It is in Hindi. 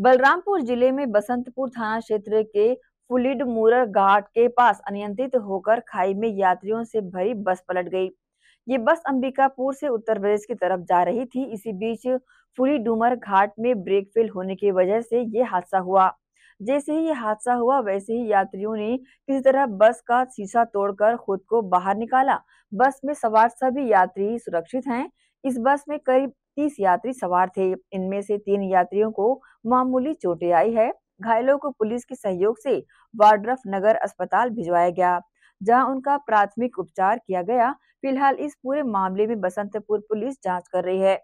बलरामपुर जिले में बसंतपुर थाना क्षेत्र के फुलिड मुरर घाट के पास अनियंत्रित होकर खाई में यात्रियों से भरी बस पलट गई ये बस अंबिकापुर से उत्तर प्रदेश की तरफ जा रही थी इसी बीच फुली डूमर घाट में ब्रेक फेल होने की वजह से ये हादसा हुआ जैसे ही ये हादसा हुआ वैसे ही यात्रियों ने किसी तरह बस का शीशा तोड़कर खुद को बाहर निकाला बस में सवार सभी यात्री सुरक्षित हैं इस बस में करीब तीस यात्री सवार थे इनमें से तीन यात्रियों को मामूली चोटें आई है घायलों को पुलिस के सहयोग से वाड्रफ नगर अस्पताल भिजवाया गया जहां उनका प्राथमिक उपचार किया गया फिलहाल इस पूरे मामले में बसंतपुर पुलिस जांच कर रही है